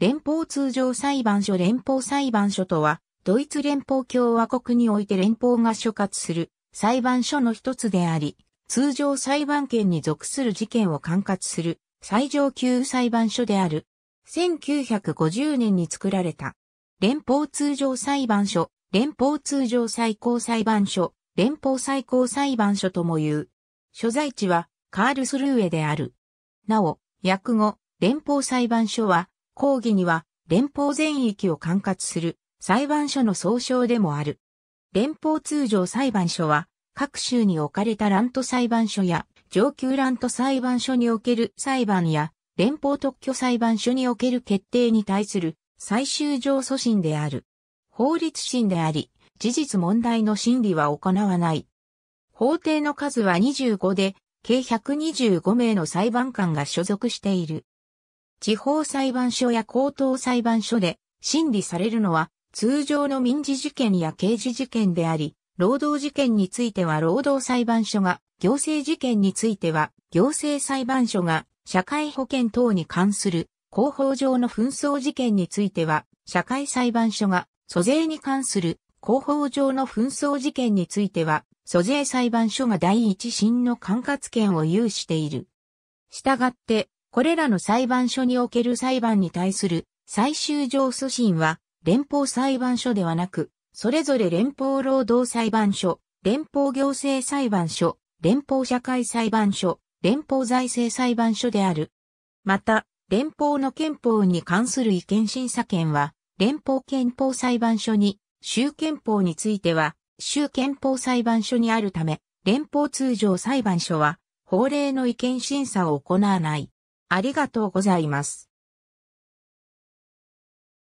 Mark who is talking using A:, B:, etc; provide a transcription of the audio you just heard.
A: 連邦通常裁判所連邦裁判所とは、ドイツ連邦共和国において連邦が所轄する裁判所の一つであり、通常裁判権に属する事件を管轄する最上級裁判所である。1950年に作られた。連邦通常裁判所、連邦通常最高裁判所、連邦最高裁判所とも言う。所在地はカールスルーエである。なお、訳語、連邦裁判所は抗議には連邦全域を管轄する裁判所の総称でもある。連邦通常裁判所は各州に置かれたラント裁判所や上級ラント裁判所における裁判や連邦特許裁判所における決定に対する最終上訴審である。法律審であり、事実問題の審理は行わない。法廷の数は25で、計125名の裁判官が所属している。地方裁判所や高等裁判所で審理されるのは通常の民事事件や刑事事件であり、労働事件については労働裁判所が、行政事件については行政裁判所が、社会保険等に関する広報上の紛争事件については、社会裁判所が、租税に関する広報上の紛争事件については、租税裁判所が第一審の管轄権を有している。したがって、これらの裁判所における裁判に対する最終上訴審は連邦裁判所ではなく、それぞれ連邦労働裁判所、連邦行政裁判所、連邦社会裁判所、連邦財政裁判所である。また、連邦の憲法に関する意見審査権は、連邦憲法裁判所に、州憲法については、州憲法裁判所にあるため、連邦通常裁判所は、法令の意見審査を行わない。ありがとうございます。